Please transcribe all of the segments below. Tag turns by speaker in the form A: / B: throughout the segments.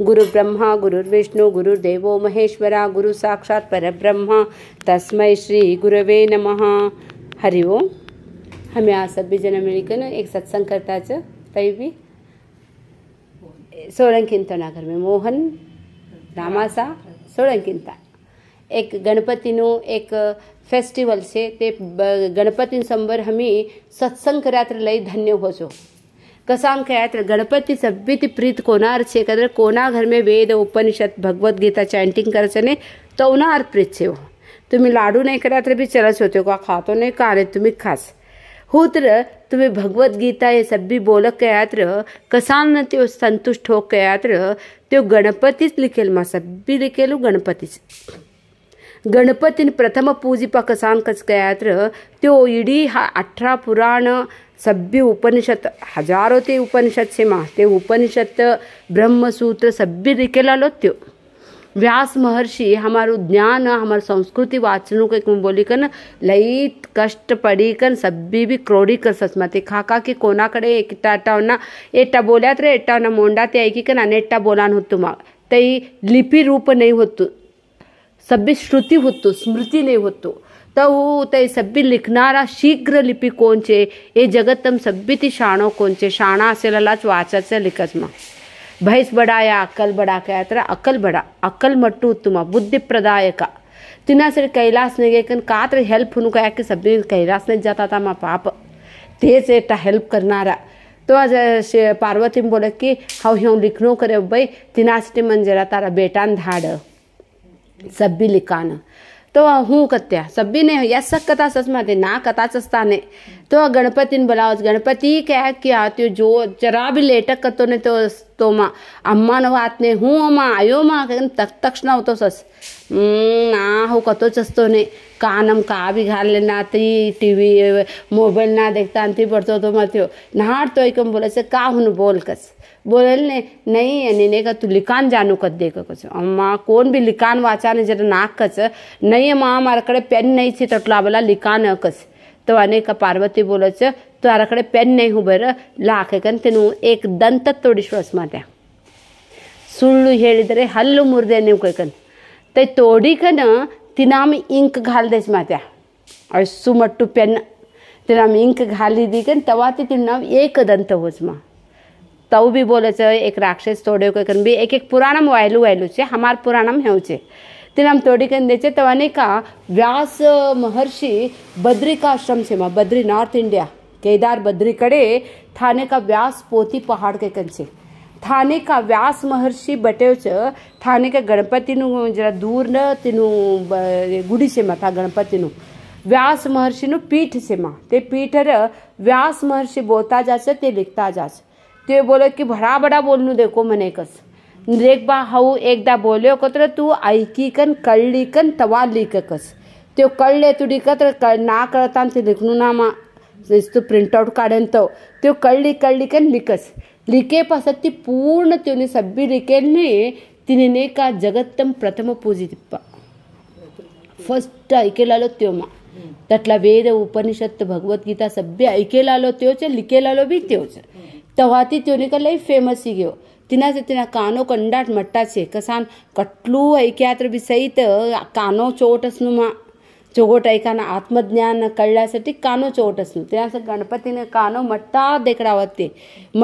A: गुरु ब्रह्मा गुरुर्विष्णु गुरुर्देवो महेश्वरा गुरु साक्षात् परब्रह्मा तस्मै श्री गुरवे नमः हरि ओम हम यहाँ सभी जना मिलकर एक सत्संग करता च तई भी सोलंग चिंतना में मोहन રામાસા સોળંકિંતા એક ગણપતિનું એક ફેસ્ટિવલ છે તે ગણપતિ સંબર હમી સત્સંગ રાત્ર લઈ ધન્ય હોશો कसाम गणपती गणपती ती प्रीत कोनार छे कदर कोणा घर में वेद उपनिषद भगवत चॅन्टिंग करायचं करे तो उना अर्थ प्रीत छे तुम्ही लाडू नाही करा तर बी चलच होते का खातो नाही का रे तुम्ही खास हो तर तुम्ही भगवद्गीता हे सभी बोलक कयात रह कसा त्यो संतुष्ट हो कयात रह त्यो गणपतीच लिखेल मा सभी लिखेल गणपतीच ಗಣಪತಿನ ಪ್ರಥಮ ಪೂಜಿಪ ಕಸಾಂಕಸ್ಕಯಾತ್ರ त्यो इडी हा अठरा पुराण सभ्य उपनिषद हजारो ते उपनिषद से मा ते उपनिषद ब्रह्मसूत्र सभ्य रिकेला लो त्यो व्यास महर्षी हमारो ज्ञान हमार संस्कृति वाचनों के बोली कन लईत कष्ट पडी कन सभ्य भी क्रोडी कर ससमा खाका की कोणाकडे एकटा अटावना एटा बोल्यात रे एटावना मोंडा ते ऐकी कन अनेटा बोलान होतो मा तई लिपी रूप नाही होतो सभ्य श्रुति होतो स्मृति नहीं होतो त हू त सभ्य लिखणारा शीघ्र लिपी कोण छे એ જગતમ शाणो શાણો शाणा છે શાણા અસેલાલાच लिखच लिखतमा भैस बडाया अक्कल बड़ा तर अक्कल बडा अक्कल मट्टू उत्तम बुद्धी प्रदायक तिनासरी कैलासने एकन का तर हेल्प हुनु कया की सभ्य कैलासने जाता था मा पाप तेच एकटा हेल्प करणारा आज આજે પાર્વતી બોલે કે હવે હું करे કર્યો ભાઈ તિનાસટી મંજરા તારા બેટાને ધાડ सभ्य लिखाणं તો હું કત્યા સભ્યને યસ કથા સસમાતે ના કથા સસ્તાને तो गणपति ने बोलाओ गणपति कह के आते हो जो जरा भी लेटक कर तो तो तो माँ अम्मा न बात नहीं हूँ अम्मा आयो माँ तक तक ना हो तो सस हम्म, ना हो कतो चस्तो ने कानम कहा भी घर लेना थी टी वी मोबाइल ना देखता थी पढ़ते तो मत हो नहार तो एक बोले से का हूँ बोल कस बोले ने नहीं है नीने का तू लिकान जानू कर दे कर कुछ अम्मा कौन भी लिकान वाचा नहीं जरा नाक कस नहीं है माँ हमारे कड़े पेन नहीं थे तटला बोला लिकान है कस તોવાને એક પાર્વતી બોલે છે તારા કડે પેન નહીં ઉભર લાખે કન તેનું એક ದಂತ તોડીશ વસમાં ಸುಳ್ಳು ಹೇಳಿದರೆ ಹಲ್ಲು ಮುರಿದೆ ನೀವು ಕೈಕನ್ ತೈ ತೋಡಿಕನ ತಿನಾಮ್ ಇಂಕ್ ಘಾಲ್ದೇಸ್ ಮಾತ್ಯ ಅಷ್ಟು ಮಟ್ಟು ಪೆನ್ ತಿನಾಮ್ ಇಂಕ್ ಘಾಲಿದೀಕನ್ ತವಾತಿ ತಿನ್ ನಾವು ಏಕದಂತ ಹೋಜ್ಮ तव भी बोले एक राक्षस तोड़े कन भी एक एक पुराणम वायलू वायलू है हमार पुराणम हेव તેના તોડી કરીને દેચે તવાને કા વ્યાસ महर्षि बद्रिकाश्रम से माँ बद्री नॉर्थ इंडिया केदार बद्री कड़े थाने का व्यास पोती पहाड़ के कंचे થાને કા વ્યાસ મહર્ષિ બટ્યો છે થાને કે ગણપતિનું જરા દૂર ન તેનું ગુડી છે માં ગણપતિનું વ્યાસ મહર્ષિનું પીઠ છે માં તે પીઠ વ્યાસ મહર્ષિ બોલતા જાય છે તે લીખતા જાય છે તે બોલે કે ભડા બડા બોલનું દેખો મને કશ बा हाऊ एकदा बोल्यो कत्र तू कळली कन तवा कस त्यो कळले तुडी कत्र कळ ना कळता ते लिखणू नामा तू प्रिंटआउट काढेन तो त्यो कळली कन लिकस लिके पास ती पूर्ण त्योनी सभी लिकेल्ली तिने का जगत्तम प्रथम फर्स्ट फस्ट ऐकेलालो त्यो मा त्यातला वेद उपनिषद भगवद्गीता सभ्य ऐकेलालो त्योच लिखेलालो बी त्योच तेव्हा ती त्योने का लई फेमस ही घेऊ තිනද තින කානෝ කොණ්ඩාට මට්ටාචේ කසාන් කට්ලූ ऐक्यात्र विसहित कानो चोटसनुमा चोगोट ऐकाना आत्मज्ञान कळल्यासाठी कानो चोट असणं ते तो असं गणपतीनं कानो मट्टा देकडावते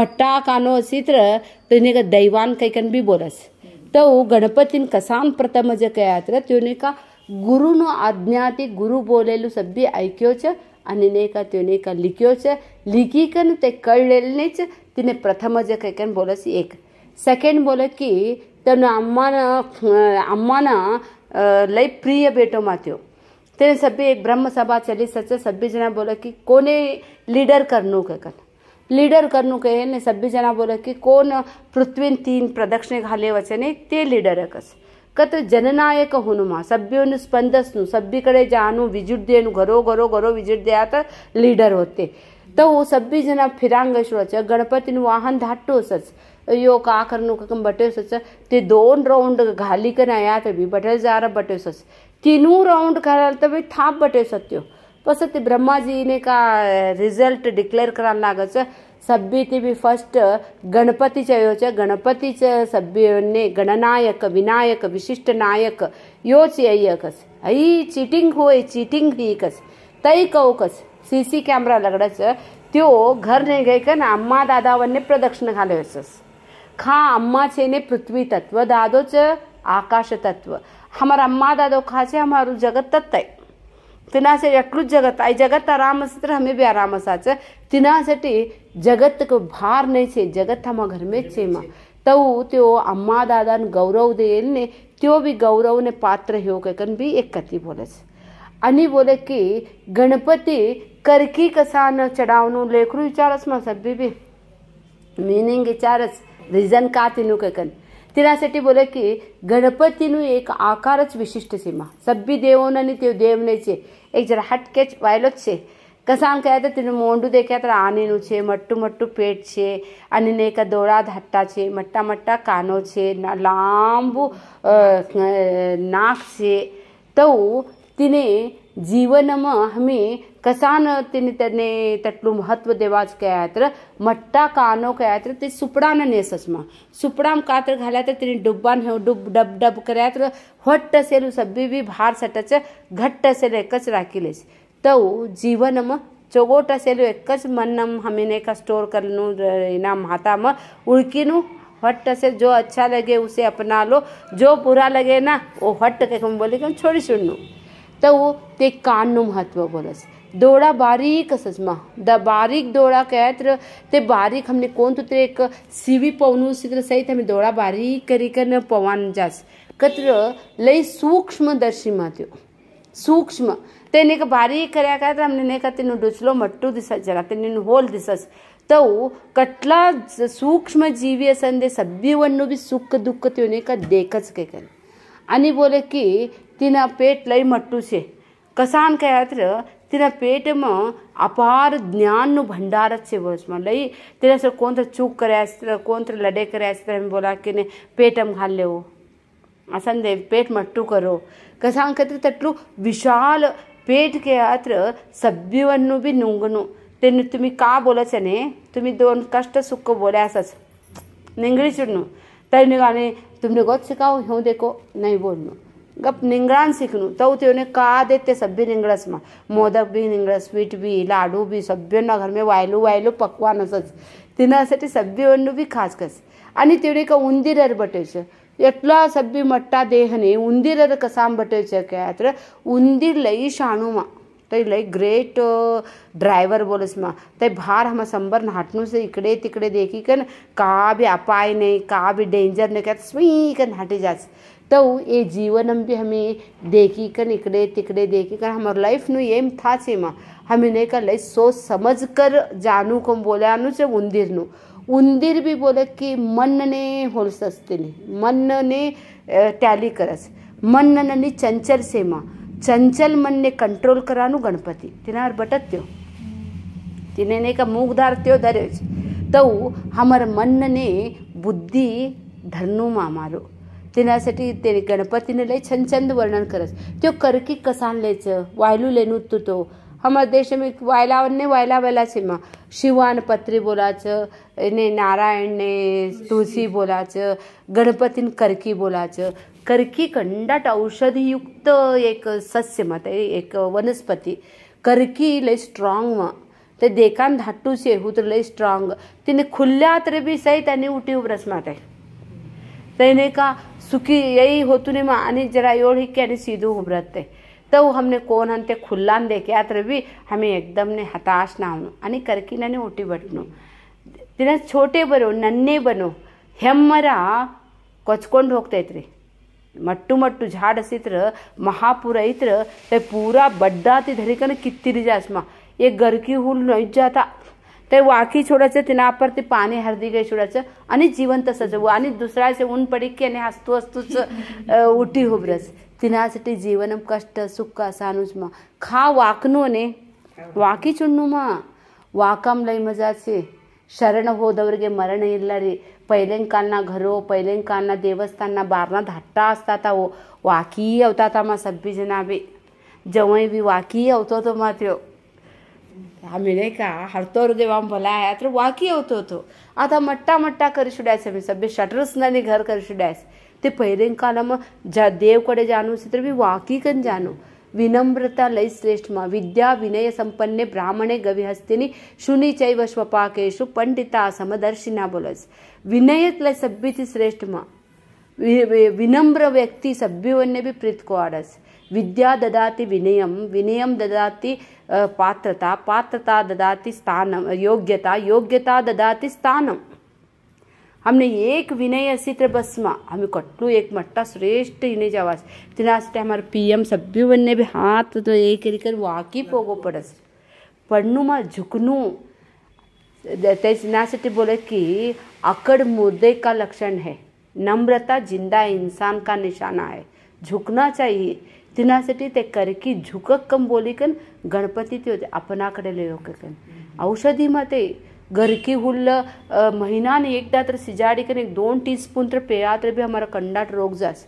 A: मट्टा कानो चित्र तिने तो का दैवान कैकन बी बोलस तो गणपतीन कसान प्रथम जे काय आत्र त्योने का गुरुनो आज्ञाती गुरु बोलेलू सभ्य ऐक्यो छ आणि ने का त्योने तो का लिख्यो छ लिखीकन ते प्रथम जे कैकन बोलस एक ಸೆಕೆಂಡ್ ಮೂಲಕ್ಕೆ ತನ್ನ ಅಮ್ಮನ ಅಮ್ಮನ ಲೈಫ್ ಪ್ರಿಯ ಬೇಟೋ ಮಾತಿಯೋ तेरे सभी ब्रह्म सभा चली सच सभी जना बोला कि कोने लीडर करनू के कर लीडर करनू के ने सभी जना बोला कि कौन पृथ्वी तीन प्रदक्षिणे घाले वचने ते लीडर है कस कत जननायक होनुमा सभ्योनु स्पंदसनु सभी कड़े जानू विजुट देनु घरो घरो घरो विजुट दिया लीडर होते तो સભ્ય જના ફિરાંગશો છે ગણપતિનું વાહન ધાટો સચ યો કા કરનું કકમ બટ્યો સચ તે દોન રાઉન્ડ ઘાલી કર આયા તભી બટે जार बटे सच तीनों राउंड कराल तभी थाप बटे सत्यो बस ते ब्रह्मा जी ने का रिजल्ट डिक्लेयर करा लागत सभ्य ते भी फर्स्ट गणपति चयो छ गणपति च सभ्य ने गणनायक विनायक विशिष्ट नायक यो चयकस अई चीटिंग होए चीटिंग ही कस तई कस સીસી કેમેરા લગડે છે તેઓ ઘરને ગઈ કે અમ્મા દાદાઓને પ્રદક્ષિણા ખાલે છે ખા અમ્મા છે એને પૃથ્વી आकाश तत्व છે अम्मा दादो खा અમ્મા हमारू जगत છે तिना से તત્વ तिनासाठी एकूच जगत आहे जगत आरामच तर हमे बी आरामसाच तिनासाठी जगत को भार नहीं छे जगत हम घर में छे मा तऊ त्यो अम्मा दादा ने गौरव देल ने त्यो भी गौरव ने पात्र हो के कन भी एक कथी बोले छे बोले कि गणपति કરકી કસાન ચડાવનું લેખરું વિચારસમાં સભ્ય મિનિંગ વિચારસ રીઝન કા તીનું કે કન તેના બોલે કે ગણપતિનું એક આકાર જ વિશિષ્ટ સીમા સભ્ય દેવોને અને તે દેવને છે એક જરા હટકેચ વાયેલો જ છે કસાન કહ્યા તો તેનું મોંડું દેખ્યા તો આનીનું છે મટ્ટું મટ્ટું પેટ છે અનીને એક દોડા ધટ્ટા છે મટ્ટા મટ્ટા કાનો છે લાંબુ નાક છે તો તેને જીવનમાં અમે કસાનતિને તેને તેટલું મહત્વ દેવા જ કયા યાત્ર મટ્ટા કાનો કયા યાત્ર તે સુપડાના નેસસમાં સુપડામાં કાતર ઘાલ્યા તો તેને ડૂબવાન હે ડૂબ ડબ ડબ કર્યા યાત્ર હટ્ટ સેલું સભ્ય બી ભાર સટ છે ઘટ્ટ સેલું એક જ રાખી લે છે તો જીવનમાં ચોગોટા સેલું એક જ મનમ હમીને એક સ્ટોર કરેલું એના માતામાં ઉળકીનું हट से जो अच्छा लगे उसे अपना लो जो बुरा लगे ना वो हट के हम बोले कि छोड़ी सुन लूँ તવો તે કાનનું મહત્ત્વ બોલસ દોડા બારીક સજમાં દ બારીક દોડા કહેત તે બારીક હમને કોણ તો તે એક સીવી પવનું ચિત્ર સહિત અમે દોડા બારીક કરી કરીને પવાન જાસ કત્ર લઈ સૂક્ષ્મદર્શીમાં થયો સૂક્ષ્મ તેને એક બારીક કર્યા કરતા અમને નહીં કે તેનું ડૂચલો મટ્ટું દિશા જરા તેનું હોલ દિશા તવ કેટલા સૂક્ષ્મ જીવી સંદે સભ્યવનનું બી સુખ દુઃખ તેઓને એક દેખ જ કંઈ કરે અને બોલે કે તેના પેટ લઈ મટ્ટું છે કસાનકા યાત્ર તેના પેટમાં અપાર જ્ઞાનનું ભંડાર જ છે વર્ષમાં લઈ તેના સર કોણ ચૂક કર્યા છે કોણ લડે કર્યા છે એમ બોલા કે પેટમ ખાલ લેવો આસન દેવ પેટ મટ્ટું કરો કસાંક તેટલું વિશાળ પેટ કે યાત્ર સભ્યવનનું બી નુંગનું તેનું तुम्ही का बोलच ने तुम्ही दोन कष्ट सुख बोल्या असच निंगळी चिडणू तरी निघाने तुमने गोत शिकाओ हो देखो नाही बोलणं ગપ નીંગળાન શીખનું તો તેઓને કહા દેતે સભ્ય નીંગળસમાં મોદક બી નીંગળસ સ્વીટ બી લાડુ બી સભ્યના ઘરમાં વાયલું વાયલું પકવાનું જ તેનાसाठी સભ્યોનું બી ખાસ કસ અને તેઓને એક ઉંદીર બટે છે એટલા સભ્ય મટ્ટા દેહને ઉંદીર કસામ બટે છે કે આત્ર ઉંદીર લઈ શાણુમાં तो એ લઈ ગ્રેટ ડ્રાઈવર બોલસમાં તે ભાર હમ સંબર નાટનું છે ઇકડે तिकडे देखी कन का भी अपाय नहीं का भी डेंजर नहीं कहते स्वी कन हटे जास तो ये जीवन भी हमें देखी कन इकड़े तिकड़े देखी कन हमारे लाइफ नु एम था से माँ हमें नहीं कर लाइफ सोच समझ कर जानू को बोला नु से उंदीर नु उंदीर भी बोले कि मन ने होल सस्ते नहीं मन ने टैली करस मन नी चंचल से माँ चंचल मन ने कंट्रोल करानू गणपती तिनार बटत त्यो तिने धार त्यो धरे तू आमर मनने बुद्धी धर्नू मानसाठी तिना गणपतीने लय छंद वर्णन करस तो करकी कसान लिहित वायलू तो, हमर देश में वायला ने वायला वाला सीमा शिवान पत्री च ने नारायण ने बोला बोलायचं गणपतीन करकी च करकी खंडाट युक्त एक सस्य मत एक वनस्पती करकी लय स्ट्रॉंग म ते देखान धाटू से तर लय स्ट्रॉंग तिने खुल्या तरी बी सही त्याने उठी उबरस माटे त्याने का सुखी यही होतुने मा आणि जरा एवढी की आणि सीधू उभरत ते तब तो हमने कोन अंते खुल्लान देख्यात्र भी हमें एकदम ने हताश ना होणं आणि करकिनाने ओटी बटणू बनो बनो ಬರು ನನ್ನೇ ಬನು रे मट्टू मट्टू मट्टू असित र महापूर ಐತ್ರ ते ती ಬಡ್ಡಾತಿ धरिकन कित्ती जास्मा एक गरकी हुल नाही जाता ते वाकी छोडायचं तिनापर ते पाणी हरदी गाय छोडायचं आणि जिवंत सजवू आणि दुसऱ्याचे ऊन आणि हस्तू हसतूच उठी हुबरस తినాసిటి జీవనం కష్ట సుఖ సానుజ్మ ఖా వాక్నోనే ವಾಕಿ ಚುಣ್ಣುಮ ವಾಕಂ ಲೈ ಮಜಾಸಿ ಶರಣ ಹೋದವ್ರಿಗೆ ಮರಣ ಇಲ್ಲ ರೀ ಪೈಲಿನ ಕಾಲ್ನ ಘರೋ ಪೈಲಿನ ಕಾಲ್ನ ದೇವಸ್ಥಾನ ಬಾರ್ನಾದ ಹಟ್ಟ ಅಸ್ತಾತಾವು ವಾಕಿ ಅವತಾತಮ್ಮ ಸಬ್ಬಿ ಜನ ಬಿ ಜವೈ ಬಿ ವಾಕಿ ಅವತೋತು ಮಾತ್ಯೋ ಆಮೇಲೆ ಕಾ ಹರ್ತೋರು ದೇವಾಂ ಬಲ ಆಯ್ತು ವಾಕಿ ಅವತೋತು ಆತ ಮಟ್ಟ ಮಟ್ಟ ಕರಿಸುಡ್ಯಾಸ ಮೀ ಸಬ್ಬಿ ಶಟರ್ಸ್ನಲ್ಲಿ ಘರ್ ಕರಿಸುಡ್ಯಾಸ તે પહેરેન કાળમાં જા દેવ કડે જાણવું છે તે બી વાકીકન જાણો વિનમ્રતા લઈ શ્રેષ્ઠમાં વિદ્યા વિનય સંપન્ને બ્રાહ્મણે ગવિહસ્તિની શુનિ ચૈવ સ્વપાકેશુ પંડિતા સમદર્શિના બોલે છે વિનય લઈ સભ્યથી શ્રેષ્ઠમાં વિનમ્ર વ્યક્તિ સભ્યોને બી પ્રીત કોડસ વિદ્યા દદાતી વિનયમ વિનયમ દદાતી પાત્રતા પાત્રતા દદાતી સ્થાનમ યોગ્યતા યોગ્યતા દદાતી સ્થાનમ हमने एक विनय सित्र बस्मा हमें कटलू एक मट्टा श्रेष्ठ इने जवास तिनास्टे हमारे पीएम सभ्यु बनने भी हाथ तो एक कर वाकिफ पोगो पड़स पढ़नू माँ झुकनू नासटी बोले कि अकड़ मुद्दे का लक्षण है नम्रता जिंदा इंसान का निशाना है झुकना चाहिए तिना ते करकी झुकक कम बोली कन गणपती ते अपनाकडे औषधि औषधीमध्ये ಗರಿಕೆ ಹುಲ್ಲ ಮಹಿನಾನ ಏಕದಾತ್ರ ಸಿಜಾಡಿ ಕನೆ दोन टी स्पून तर पेयात्र बी हमारा कंडाट रोग जास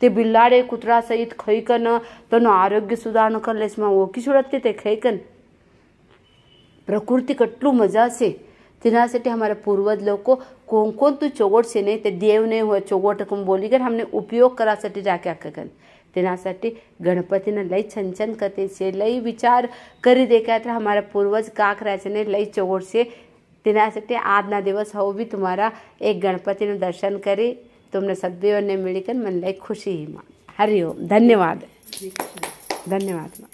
A: ते बिल्लाड़े कुतरा सहित खैकन तनु आरोग्य सुधारणो कर लेस માં ઓકી છોડત કે તે ખૈકન પ્રકૃતિ કેટલું મજા છે તેના સાથે અમારા પૂર્વજ લોકો કોણ કોણ તું ચોગોટ છે નહીં તે દેવને હોય ચોગોટ બોલી કર અમને ઉપયોગ કરવા સાથે રાખ્યા કગન તેના સાથે ગણપતિને લઈ છંચન કરતી છે લઈ વિચાર કરી દેખાય અમારા પૂર્વજ કાંકરા છે ને લઈ ચોગોટ છે તેના માટે આજના દિવસ હું બી તમારા એક ગણપતિનું દર્શન કરી તમને સદૈવને મળીને મને લઈ ખુશી માં હરિઓમ ધન્યવાદ ધન્યવાદ